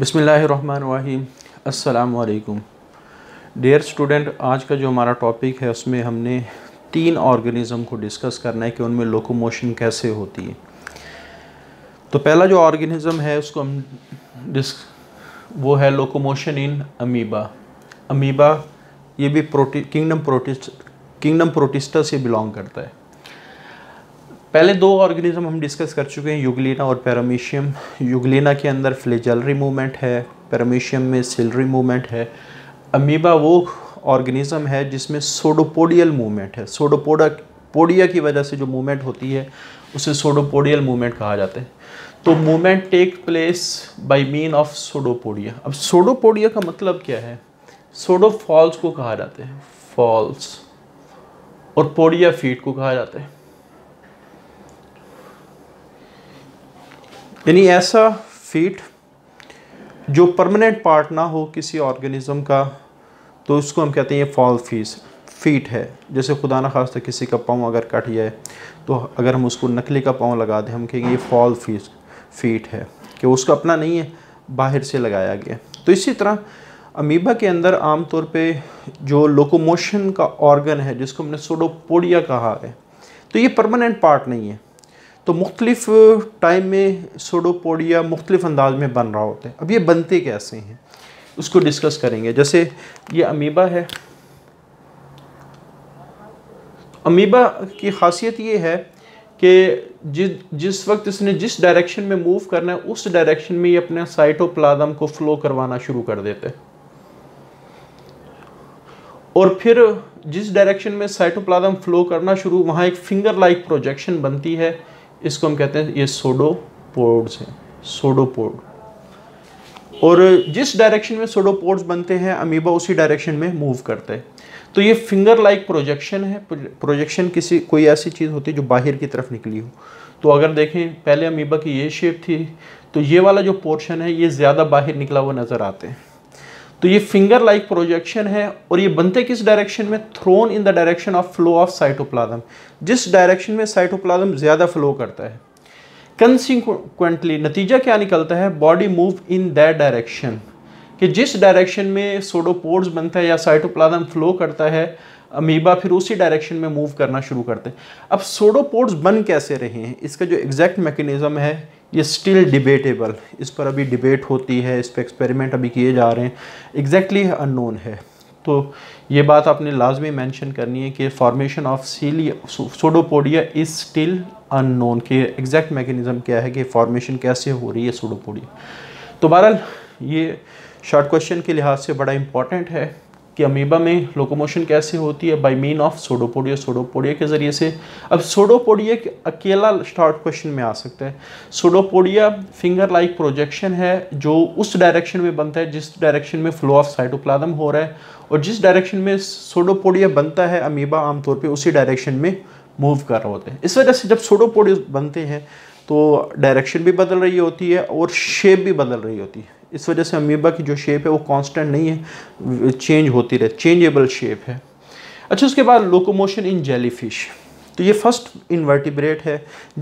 बिसमीम् अल्लाम dear student आज का जो हमारा टॉपिक है उसमें हमने तीन ऑर्गेनिज़म को डिस्कस करना है कि उनमें लोकोमोशन कैसे होती है तो पहला जो ऑर्गेनिज़म है उसको हम डिस वो है लोकोमोशन इन अमीबा अमीबा ये भी प्रोटी किंगडम प्रोटिस्ट किंगडम प्रोटिस्टा से बिलोंग करता है पहले दो ऑर्गेनिज्म हम डिस्कस कर चुके हैं युगलिना और पैरामीशियम युगलिना के अंदर फ्लेजलरी मूवमेंट है पैरामीशियम में सिलरी मूवमेंट है अमीबा वो ऑर्गेनिज्म है जिसमें सोडोपोडियल मूवमेंट है सोडोपोडा पोडिया की वजह से जो मूवमेंट होती है उसे सोडोपोडियल मूवमेंट कहा जाता है तो movement take place by mean of pseudopodia अब सोडोपोडिया का मतलब क्या है सोडो फॉल्स को कहा जाता है फॉल्स और पोडिया फीट को कहा जाता है यानी ऐसा फीट जो परमानेंट पार्ट ना हो किसी ऑर्गेनिज्म का तो उसको हम कहते हैं ये फॉल फीस फीट है जैसे खुदा न खास किसी का पाँव अगर कट जाए तो अगर हम उसको नकली का पाँव लगा दें हम कहेंगे ये फॉल फीस फीट है कि उसका अपना नहीं है बाहर से लगाया गया तो इसी तरह अमीबा के अंदर आम तौर पे जो लोकोमोशन का ऑर्गन है जिसको हमने सोडोपोडिया कहा है तो ये परमानेंट पार्ट नहीं है तो मुख्तलिफ़ टाइम में सोडोपोडिया मुख्तलिफ़ अंदाज में बन रहा होता है अब ये बनते कैसे हैं उसको डिस्कस करेंगे जैसे ये अमीबा है अमीबा की खासियत ये है कि जिस जिस वक्त इसने जिस डायरेक्शन में मूव करना है उस डायरेक्शन में ये अपने साइटोप्लाज्म को फ्लो करवाना शुरू कर देते और फिर जिस डायरेक्शन में साइटोप्लाज्म फ्लो करना शुरू वहाँ एक फिंगर लाइक प्रोजेक्शन बनती है इसको हम कहते हैं ये सोडोपोर्ड्स हैं सोडोपोर्ड और जिस डायरेक्शन में सोडोपोर्ड्स बनते हैं अमीबा उसी डायरेक्शन में मूव करता है तो ये फिंगर लाइक प्रोजेक्शन है प्रोजेक्शन किसी कोई ऐसी चीज़ होती है जो बाहर की तरफ निकली हो तो अगर देखें पहले अमीबा की ये शेप थी तो ये वाला जो पोर्शन है ये ज़्यादा बाहर निकला हुआ नज़र आते हैं तो ये फिंगर लाइक प्रोजेक्शन है और ये बनते किस डायरेक्शन में thrown in the direction of flow of cytoplasm जिस डायरेक्शन में साइटोप्लाज्म ज़्यादा फ्लो करता है कंसिक्वेंटली नतीजा क्या निकलता है body move in that direction कि जिस डायरेक्शन में सोडोपोर्स बनता है या साइटोप्लाज्म फ्लो करता है अमीबा फिर उसी डायरेक्शन में मूव करना शुरू करते हैं अब सोडोपोर्स बन कैसे रहे हैं इसका जो एग्जैक्ट मैकेनिज़्म है ये स्टिल डिबेटेबल इस पर अभी डिबेट होती है इस पर एक्सपेरिमेंट अभी किए जा रहे हैं एग्जैक्टली exactly अननोन है तो ये बात आपने लाजमी मेंशन करनी है कि फॉर्मेशन ऑफ सीली सोडोपोडिया इज़ स्टिल अननोन के एग्जैक्ट मैकेनिज़्म क्या है कि फॉर्मेशन कैसे हो रही है सोडोपोडिया तो बहरहाल ये शॉर्ट क्वेश्चन के लिहाज से बड़ा इंपॉर्टेंट है कि अमीबा में लोकोमोशन कैसे होती है by mean of pseudopodia pseudopodia के ज़रिए से अब सोडोपोडिया अकेला स्टार्ट क्वेश्चन में आ सकता है सोडोपोडिया फिंगर लाइक प्रोजेक्शन है जो उस डायरेक्शन में बनता है जिस डायरेक्शन में फ्लो ऑफ साइटोप्लाजम हो रहा है और जिस डायरेक्शन में सोडोपोडिया बनता है अमीबा आमतौर पर उसी डायरेक्शन में मूव कर रहे होते हैं इस वजह से जब सोडोपोडिया बनते हैं तो डायरेक्शन भी बदल रही होती है और शेप भी बदल रही होती है इस वजह से अमीबा की जो शेप है वो कांस्टेंट नहीं है चेंज होती रहे चेंजेबल शेप है अच्छा उसके बाद लोकोमोशन इन जेलीफिश तो ये फर्स्ट इन्वर्टिब्रेट है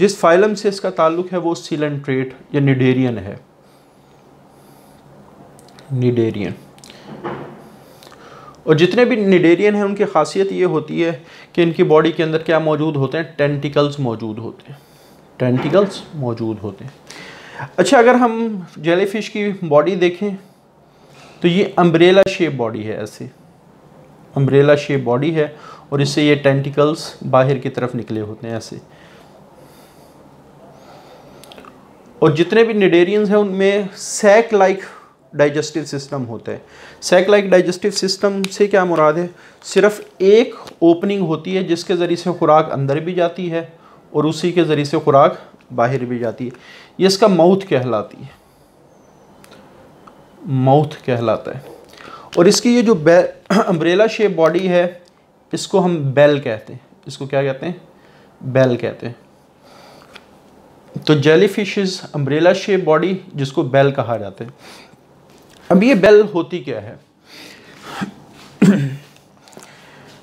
जिस फाइलम से इसका ताल्लुक है वो सिलेंट्रेट या निडेरियन है निडेरियन और जितने भी निडेरियन हैं उनकी खासियत ये होती है कि इनकी बॉडी के अंदर क्या मौजूद होते हैं टेंटिकल्स मौजूद होते हैं टेंटिकल्स मौजूद होते हैं अच्छा अगर हम जेलीफिश की बॉडी देखें तो ये अम्ब्रेला शेप बॉडी है ऐसे अम्ब्रेला शेप बॉडी है और इससे ये टेंटिकल्स बाहर की तरफ निकले होते हैं ऐसे और जितने भी निडेरियंस हैं उनमें सैक लाइक डाइजेस्टिव सिस्टम होता है सैक लाइक डाइजेस्टिव सिस्टम से क्या मुराद है सिर्फ एक ओपनिंग होती है जिसके ज़रिए से खुराक अंदर भी जाती है और उसी के ज़रिए से खुराक बाहर भी जाती है ये इसका माउथ कहलाती है माउथ कहलाता है और इसकी ये जो बेल अम्ब्रेला शेप बॉडी है इसको हम बेल कहते हैं इसको क्या कहते हैं बेल कहते हैं तो jelly is umbrella shape body जिसको बेल कहा जाता है अब ये बेल होती क्या है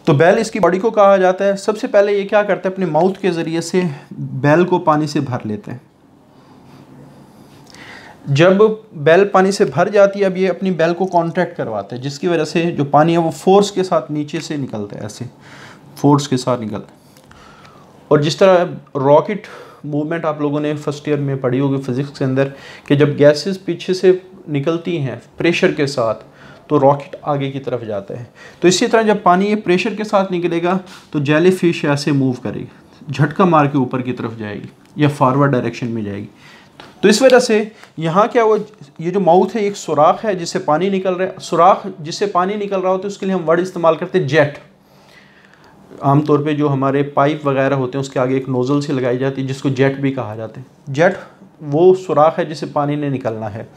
तो बैल इसकी बॉडी को कहा जाता है सबसे पहले ये क्या करते हैं अपने माउथ के ज़रिए से बैल को पानी से भर लेते हैं जब बैल पानी से भर जाती है अब ये अपनी बैल को कॉन्ट्रैक्ट करवाते हैं जिसकी वजह से जो पानी है वो फोर्स के साथ नीचे से निकलता है ऐसे फोर्स के साथ निकलता और जिस तरह रॉकेट मूवमेंट आप लोगों ने फर्स्ट ईयर में पढ़ी होगी फिज़िक्स के अंदर कि जब गैसेस पीछे से निकलती हैं प्रेशर के साथ तो रॉकेट आगे की तरफ जाता है तो इसी तरह जब पानी ये प्रेशर के साथ निकलेगा तो जेली फिश ऐसे मूव करेगी झटका मार के ऊपर की तरफ जाएगी या फॉरवर्ड डायरेक्शन में जाएगी तो इस वजह से यहाँ क्या वो ये जो माउथ है एक सुराख है जिससे पानी निकल रहा है सुराख जिससे पानी निकल रहा होता है उसके लिए हम वर्ड इस्तेमाल करते हैं जेट आमतौर पे जो हमारे पाइप वगैरह होते हैं उसके आगे एक नोज़ल सी लगाई जाती है जिसको जेट भी कहा जाता है जेट वो सुराख है जिसे पानी ने निकलना है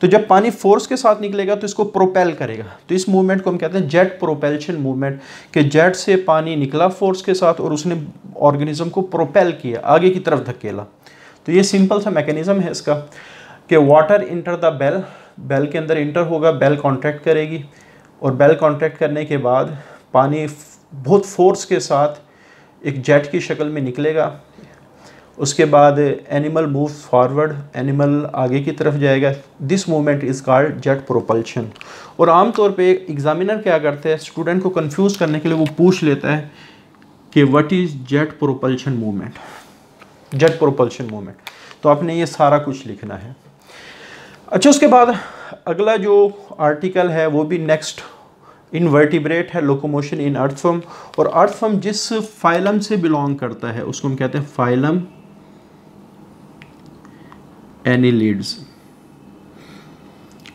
तो जब पानी फोर्स के साथ निकलेगा तो इसको प्रोपेल करेगा तो इस मूवमेंट को हम कहते हैं जेट प्रोपेल्शन मूवमेंट कि जेट से पानी निकला फोर्स के साथ और उसने ऑर्गेनिज्म को प्रोपेल किया आगे की तरफ धकेला तो ये सिंपल सा मैकेनिज़्म है इसका कि water enter the bell bell के अंदर इंटर होगा बेल कॉन्ट्रैक्ट करेगी और बेल कॉन्ट्रैक्ट करने के बाद पानी बहुत फोर्स के साथ एक जेट की शक्ल में निकलेगा उसके बाद एनिमल मूव फॉरवर्ड एनिमल आगे की तरफ जाएगा this movement is called jet propulsion और आमतौर पे एग्ज़ामिनर क्या करते हैं स्टूडेंट को कंफ्यूज करने के लिए वो पूछ लेता है कि what is jet propulsion movement jet propulsion movement तो आपने ये सारा कुछ लिखना है अच्छा उसके बाद अगला जो आर्टिकल है वो भी नेक्स्ट इनवर्टिब्रेट है लोकोमोशन इन फॉर्म और फॉर्म जिस फाइलम से बिलोंग करता है उसको हम कहते हैं फाइलम एनिलिड्स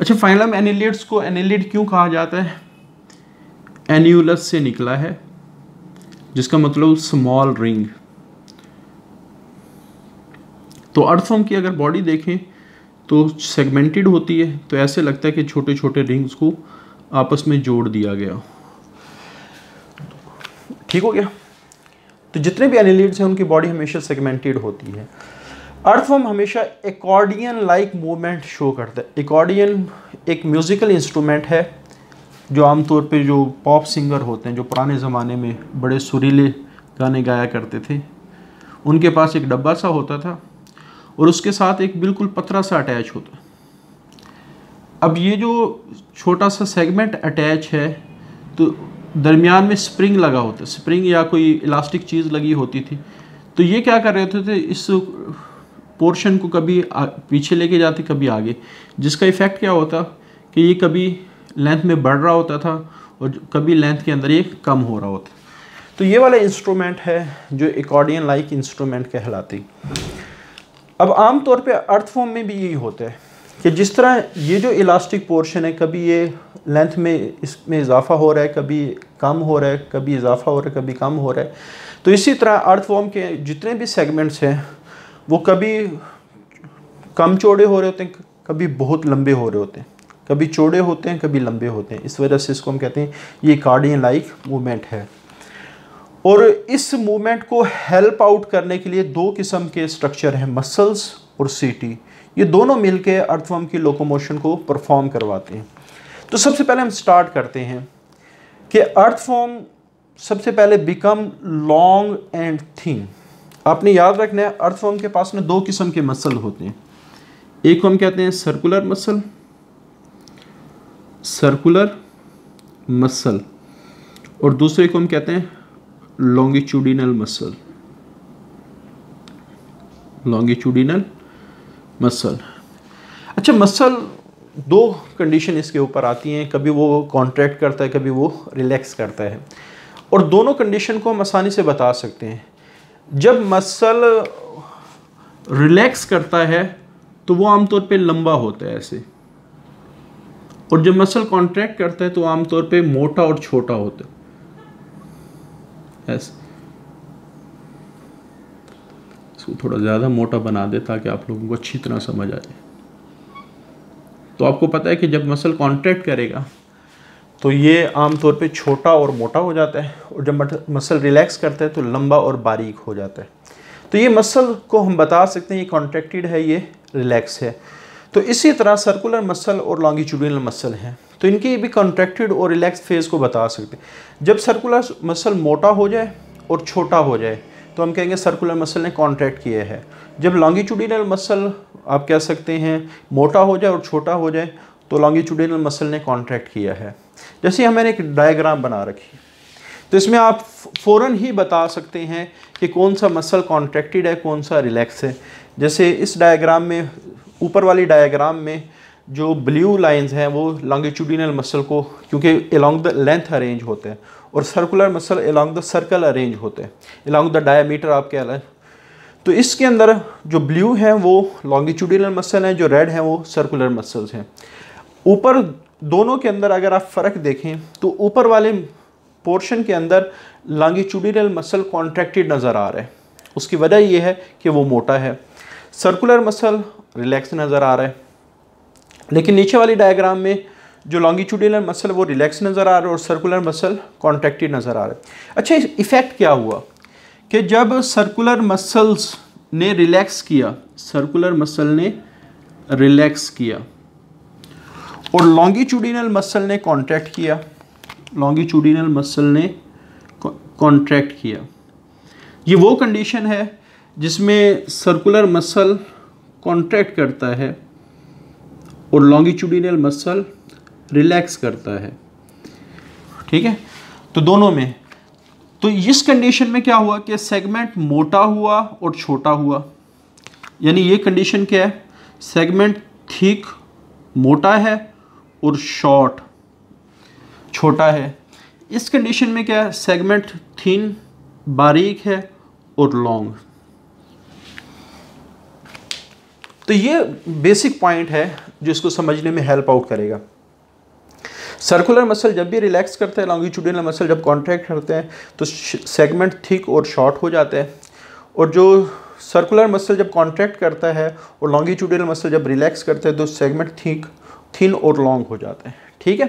अच्छा फाइलम एनिलिड्स को एनिलिड क्यों कहा जाता है एन्यूलस से निकला है जिसका मतलब स्मॉल रिंग तो अर्थवर्म की अगर बॉडी देखें तो सेगमेंटेड होती है तो ऐसे लगता है कि छोटे छोटे रिंग्स को आपस में जोड़ दिया गया ठीक हो गया तो जितने भी एनिलिड्स हैं उनकी बॉडी हमेशा सेगमेंटेड होती है अर्थवर्म हमेशा एकॉर्डियन लाइक मूवमेंट शो करता है एकॉर्डियन एक म्यूज़िकल इंस्ट्रूमेंट है जो आमतौर पे जो पॉप सिंगर होते हैं जो पुराने ज़माने में बड़े सुरीले गाने गाया करते थे उनके पास एक डब्बा सा होता था और उसके साथ एक बिल्कुल पतरा सा अटैच होता है अब ये जो छोटा सा सेगमेंट अटैच है तो दरमियान में स्प्रिंग लगा होता स्प्रिंग या कोई इलास्टिक चीज़ लगी होती थी तो ये क्या कर रहे होते थे इस पोर्शन को कभी पीछे लेके जाते कभी आगे जिसका इफ़ेक्ट क्या होता कि ये कभी लेंथ में बढ़ रहा होता था और कभी लेंथ के अंदर ये कम हो रहा होता तो ये वाला इंस्ट्रूमेंट है जो एकॉर्डियन लाइक इंस्ट्रूमेंट कहलाती अब आम तौर पे फॉर्म में भी यही होता है कि जिस तरह ये जो इलास्टिक पोर्शन है कभी ये लेंथ में इसमें इजाफा हो रहा है कभी कम हो रहा है कभी इजाफा हो रहा है कभी कम हो रहा है तो इसी तरह अर्थ फॉर्म के जितने भी सेगमेंट्स हैं वो कभी कम चौड़े हो रहे होते हैं कभी बहुत लंबे हो रहे होते हैं कभी चौड़े होते हैं कभी लंबे होते हैं इस वजह से इसको हम कहते हैं ये कार्डियन लाइक मूवमेंट है और इस मूवमेंट को हेल्प आउट करने के लिए दो किस्म के स्ट्रक्चर हैं मसल्स और सीटी ये दोनों मिलके अर्थवम की लोकोमोशन को परफॉर्म करवाते हैं तो सबसे पहले हम स्टार्ट करते हैं कि अर्थवम सबसे पहले बिकम लॉन्ग एंड थिन आपने याद रखना है अर्थवम के पास में दो किस्म के मसल होते हैं एक को हम कहते हैं सर्कुलर मसल सर्कुलर मसल और दूसरे को हम कहते हैं longitudinal muscle longitudinal muscle अच्छा मसल दो कंडीशन इसके ऊपर आती हैं कभी वो कॉन्ट्रैक्ट करता है कभी वो रिलैक्स करता है और दोनों कंडीशन को हम आसानी से बता सकते हैं जब मसल रिलैक्स करता है तो वो आमतौर पे लंबा होता है ऐसे और जब मसल कॉन्ट्रैक्ट करता है तो आमतौर पे मोटा और छोटा होता है एस इसको थोड़ा ज़्यादा मोटा बना दे ताकि आप लोगों को अच्छी तरह समझ आ जाए तो आपको पता है कि जब मसल कॉन्ट्रैक्ट करेगा तो ये आमतौर पे छोटा और मोटा हो जाता है और जब मसल रिलैक्स करता है तो लंबा और बारीक हो जाता है तो ये मसल को हम बता सकते हैं ये कॉन्ट्रैक्टेड है ये रिलैक्स है तो इसी तरह सर्कुलर मसल और लॉन्गिट्यूडिनल मसल हैं तो इनकी भी कॉन्ट्रैक्टेड और रिलैक्स फेज़ को बता सकते हैं जब सर्कुलर मसल मोटा हो जाए और छोटा हो जाए तो हम कहेंगे सर्कुलर मसल ने कॉन्ट्रैक्ट किया है जब लॉन्गिट्यूडिनल मसल आप कह सकते हैं मोटा हो जाए और छोटा हो जाए तो लॉन्गिट्यूडिनल मसल ने कॉन्ट्रैक्ट किया है जैसे हमने एक डायग्राम बना रखी तो इसमें आप फ़ौरन ही बता सकते हैं कि कौन सा मसल कॉन्ट्रैक्टेड है कौन सा रिलैक्स है जैसे इस डायग्राम में ऊपर वाली डायग्राम में जो ब्लू लाइंस हैं वो लॉन्गिट्यूडिनल मसल को क्योंकि एलोंग द लेंथ अरेंज होते हैं और circular muscle along the circle arrange होते हैं एलोंग द डायमीटर आप कह हैं तो इसके अंदर जो ब्लू हैं वो लॉन्गिट्यूडिनल मसल हैं जो रेड हैं वो सर्कुलर मसल्स हैं ऊपर दोनों के अंदर अगर आप फ़र्क देखें तो ऊपर वाले पोर्शन के अंदर लॉन्गिट्यूडिनल मसल कॉन्ट्रैक्टेड नज़र आ रहा है उसकी वजह यह है कि वो मोटा है सर्कुलर मसल रिलैक्स नज़र आ रहा है लेकिन नीचे वाली डायग्राम में जो लॉन्गिट्यूडनल मसल वो रिलैक्स नज़र आ रहा है और सर्कुलर मसल कॉन्ट्रैक्टेड नज़र आ रहा है अच्छा इफ़ेक्ट क्या हुआ कि जब सर्कुलर मसल्स ने रिलैक्स किया सर्कुलर मसल ने रिलैक्स किया और लॉन्गिट्यूडिनल मसल ने कॉन्ट्रैक्ट किया लॉन्गिट्यूडिनल मसल ने कॉन्ट्रैक्ट किया ये वो कंडीशन है जिसमें सर्कुलर मसल कॉन्ट्रैक्ट करता है और लॉन्गिट्यूडिनल मसल रिलैक्स करता है ठीक है तो दोनों में तो इस कंडीशन में क्या हुआ कि सेगमेंट मोटा हुआ और छोटा हुआ यानी ये कंडीशन क्या है सेगमेंट थिक मोटा है और शॉर्ट छोटा है इस कंडीशन में क्या है सेगमेंट थिन बारीक है और लॉन्ग तो ये बेसिक पॉइंट है जो इसको समझने में हेल्प आउट करेगा सर्कुलर मसल जब भी रिलैक्स करते हैं लॉन्गिट्यूडिनल मसल जब कॉन्ट्रैक्ट करते हैं तो सेगमेंट थिक और शॉर्ट हो जाते हैं और जो सर्कुलर मसल जब कॉन्ट्रैक्ट करता है और लॉन्गिट्यूडिनल मसल जब रिलैक्स करते हैं तो सेगमेंट थिक थिन और लॉन्ग हो जाते हैं ठीक है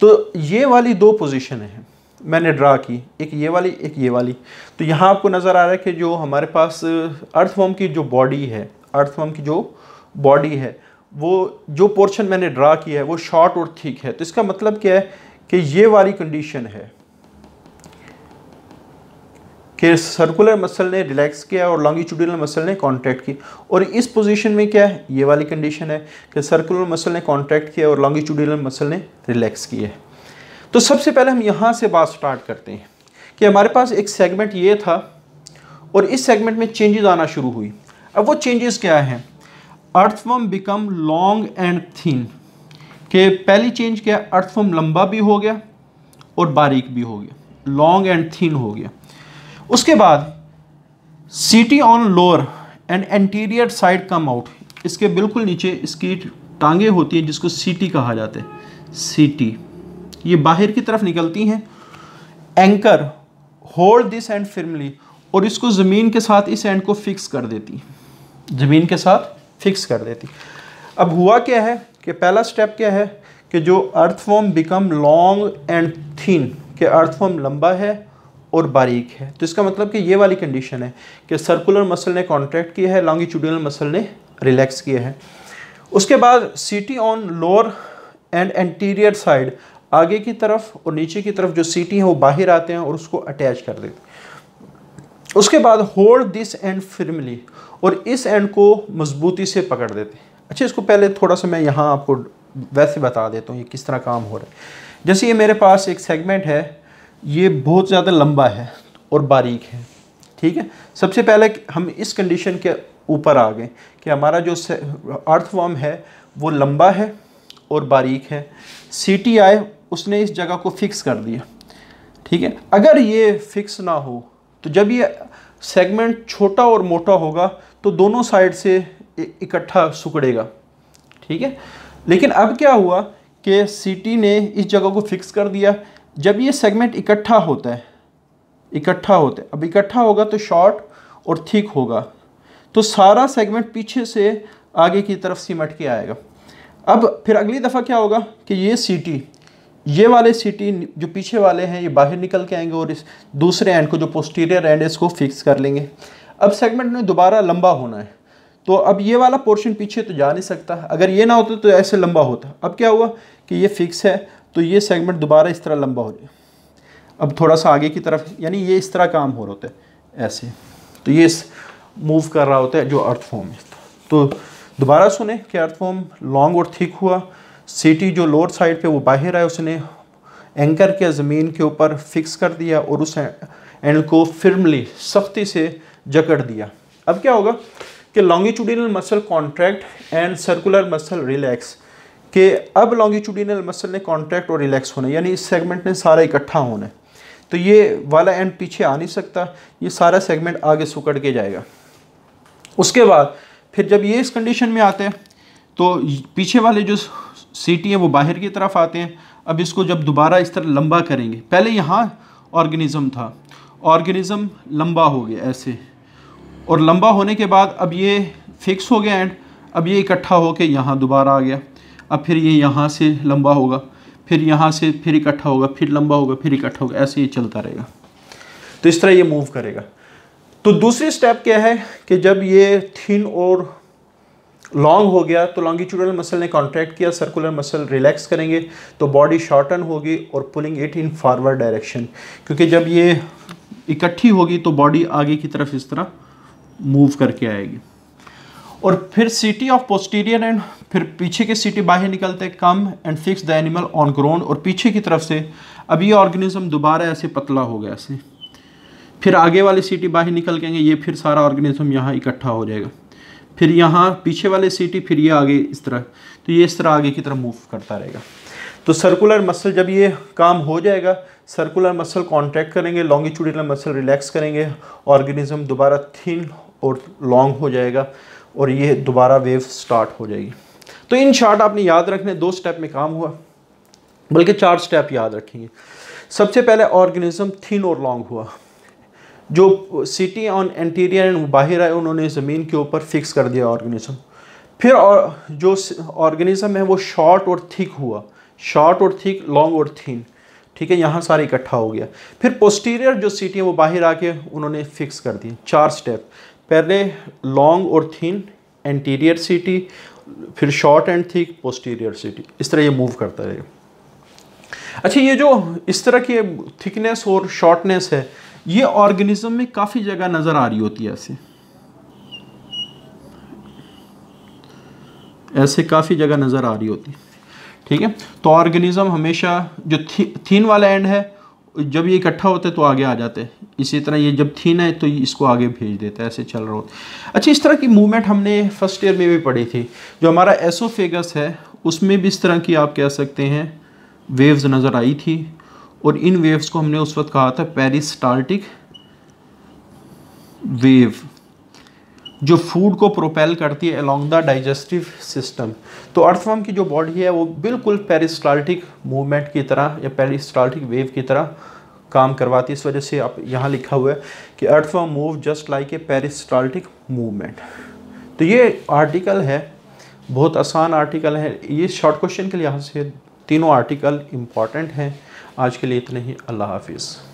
तो ये वाली दो पोजिशन है मैंने ड्रा की एक ये वाली एक ये वाली तो यहाँ आपको नज़र आ रहा है कि जो हमारे पास अर्थवॉम की जो बॉडी है अर्थवम की जो बॉडी है वो जो पोर्शन मैंने ड्रा किया है वो शॉर्ट और थिक है तो इसका मतलब क्या है कि ये वाली कंडीशन है कि सर्कुलर मसल ने रिलैक्स किया और लॉन्गिट्यूडिनल मसल ने कॉन्टैक्ट किया और इस पोजीशन में क्या है ये वाली कंडीशन है कि सर्कुलर मसल ने कॉन्टैक्ट किया और लॉन्गिट्यूडिनल मसल ने रिलैक्स किया है तो सबसे पहले हम यहाँ से बात स्टार्ट करते हैं कि हमारे पास एक सेगमेंट ये था और इस सेगमेंट में चेंजेज आना शुरू हुई अब वो चेंजेस क्या है earthworm become long and thin के पहली चेंज क्या है अर्थवम लंबा भी हो गया और बारीक भी हो गया लॉन्ग एंड थीन हो गया उसके बाद setae on lower end anterior side come out इसके बिल्कुल नीचे इसकी टांगे होती हैं जिसको सीटी कहा जाता है सीटी ये बाहर की तरफ निकलती हैं anchor hold this end firmly और इसको ज़मीन के साथ इस एंड को फिक्स कर देती है ज़मीन के साथ फिक्स कर देती अब हुआ क्या है कि पहला स्टेप क्या है कि जो earthworm become long and thin कि अर्थफॉर्म लंबा है और बारीक है तो इसका मतलब कि ये वाली कंडीशन है कि सर्कुलर मसल ने कॉन्ट्रैक्ट किया है लॉन्गिट्यूडनल मसल ने रिलैक्स किया है उसके बाद setae on lower end anterior side आगे की तरफ और नीचे की तरफ जो सीटी हैं वो बाहर आते हैं और उसको अटैच कर देते हैं उसके बाद होल्ड दिस एंड फिरमली और इस एंड को मजबूती से पकड़ देते हैं अच्छा इसको पहले थोड़ा सा मैं यहाँ आपको वैसे बता देता हूँ ये किस तरह काम हो रहा है जैसे ये मेरे पास एक सेगमेंट है ये बहुत ज़्यादा लंबा है और बारीक है ठीक है सबसे पहले हम इस कंडीशन के ऊपर आ गए कि हमारा जो अर्थवॉर्म है वो लंबा है और बारीक है टी आए उसने इस जगह को फिक्स कर दिया ठीक है अगर ये फिक्स ना हो तो जब ये सेगमेंट छोटा और मोटा होगा तो दोनों साइड से इकट्ठा सुकड़ेगा ठीक है लेकिन अब क्या हुआ कि सिटी ने इस जगह को फिक्स कर दिया जब ये सेगमेंट इकट्ठा होता है इकट्ठा होता है अब इकट्ठा होगा तो शॉर्ट और थिक होगा तो सारा सेगमेंट पीछे से आगे की तरफ सिमट के आएगा अब फिर अगली दफ़ा क्या होगा कि ये सिटी ये वाले सीटी जो पीछे वाले हैं ये बाहर निकल के आएंगे और इस दूसरे एंड को जो पोस्टीरियर एंड है इसको फिक्स कर लेंगे अब सेगमेंट में दोबारा लंबा होना है तो अब ये वाला पोर्शन पीछे तो जा नहीं सकता अगर ये ना होता तो ऐसे लंबा होता अब क्या हुआ कि ये फिक्स है तो ये सेगमेंट दोबारा इस तरह लंबा हो जाए अब थोड़ा सा आगे की तरफ यानी ये इस तरह काम हो रहा होता है ऐसे तो ये मूव कर रहा होता है जो अर्थ फॉर्म है तो दोबारा सुने कि अर्थफॉर्म फॉर्म लॉन्ग और थिक हुआ सिटी जो लोअर साइड पे वो बाहर आए उसने एंकर के ज़मीन के ऊपर फिक्स कर दिया और उस एंड को फिल्मली सख्ती से जकड़ दिया अब क्या होगा कि longitudinal muscle contract and circular muscle relax के अब लॉन्गिट्यूडिनल मसल ने कॉन्ट्रैक्ट और रिलैक्स होना यानी इस सेगमेंट ने सारा इकट्ठा होना है तो ये वाला एंड पीछे आ नहीं सकता ये सारा सेगमेंट आगे सुकड़ के जाएगा उसके बाद फिर जब ये इस कंडीशन में आते हैं तो पीछे वाले जो सीटी हैं वो बाहर की तरफ आते हैं अब इसको जब दोबारा इस तरह लंबा करेंगे पहले यहाँ ऑर्गेनिज़म था ऑर्गेनिज्म लंबा हो गया ऐसे और लंबा होने के बाद अब ये फिक्स हो गया एंड अब ये इकट्ठा होकर यहाँ दोबारा आ गया अब फिर ये यहाँ से लंबा होगा फिर यहाँ से फिर इकट्ठा होगा फिर लंबा होगा फिर इकट्ठा होगा ऐसे ये चलता रहेगा तो इस तरह ये मूव करेगा तो दूसरी स्टेप क्या है कि जब ये थिन और लॉन्ग हो गया तो लॉन्गिट्यूडल मसल ने कॉन्ट्रैक्ट किया सर्कुलर मसल रिलैक्स करेंगे तो बॉडी शॉर्टन होगी और pulling it in forward direction क्योंकि जब ये इकट्ठी होगी तो बॉडी आगे की तरफ इस तरह मूव करके आएगी और फिर सिटी ऑफ पोस्टीरियर एंड फिर पीछे के सिटी बाहर निकलते come and fix the animal on ground और पीछे की तरफ से अब ये ऑर्गेनिज्म दोबारा ऐसे पतला हो गया ऐसे फिर आगे वाली सिटी बाहर निकल के ये फिर सारा ऑर्गेनिज्म यहाँ इकट्ठा हो जाएगा फिर यहाँ पीछे वाले सीटी फिर ये आगे इस तरह तो ये इस तरह आगे की तरफ मूव करता रहेगा तो सर्कुलर मसल जब ये काम हो जाएगा सर्कुलर मसल कॉन्ट्रैक्ट करेंगे लॉन्गिट्यूडिनल मसल रिलैक्स करेंगे ऑर्गेनिज्म दोबारा थिन और लॉन्ग हो जाएगा और ये दोबारा वेव स्टार्ट हो जाएगी तो इन शार्ट आपने याद रखने दो स्टेप में काम हुआ बल्कि चार स्टेप याद रखेंगे सबसे पहले ऑर्गेनिज्म थिन और लॉन्ग हुआ जो सिटी ऑन एंटीरियर एंड बाहर आए उन्होंने ज़मीन के ऊपर फिक्स कर दिया ऑर्गेनिज्म फिर और जो ऑर्गेनिज्म है वो शॉर्ट और थिक हुआ शॉर्ट और थिक लॉन्ग और थीन ठीक है यहाँ सारा इकट्ठा हो गया फिर पोस्टीरियर जो सीटी है वो बाहर आके उन्होंने फिक्स कर दी चार स्टेप पहले लॉन्ग और थीन एंटीरियर सीटी फिर शॉर्ट एंड थिक पोस्टीरियर सीटी इस तरह ये मूव करता रहेगा अच्छा ये जो इस तरह की थिकनेस और शॉर्टनेस है ये ऑर्गेनिज्म में काफ़ी जगह नज़र आ रही होती है ऐसे ऐसे काफ़ी जगह नज़र आ रही होती है ठीक है तो ऑर्गेनिज्म हमेशा जो थी, थीन वाला एंड है जब ये इकट्ठा होते तो आगे आ जाते हैं इसी तरह ये जब थीन है तो इसको आगे भेज देता है ऐसे चल रहा होता अच्छा इस तरह की मूवमेंट हमने फर्स्ट ईयर में भी पढ़ी थी जो हमारा एसोफेगस है उसमें भी इस तरह की आप कह सकते हैं वेव्स नज़र आई थी और इन वेव्स को हमने उस वक्त कहा था पेरिस्टाल्टिक वेव जो फूड को प्रोपेल करती है अलोंग द डाइजेस्टिव सिस्टम तो अर्थवर्म की जो बॉडी है वो बिल्कुल पेरिस्टाल्टिक मूवमेंट की तरह या पेरिस्टाल्टिक वेव की तरह काम करवाती है इस वजह से आप यहाँ लिखा हुआ है कि earthworm move just like a peristaltic movement तो ये आर्टिकल है बहुत आसान आर्टिकल है ये शॉर्ट क्वेश्चन के लिहाज से तीनों आर्टिकल इम्पॉर्टेंट हैं आज के लिए इतना ही अल्लाह हाफिज़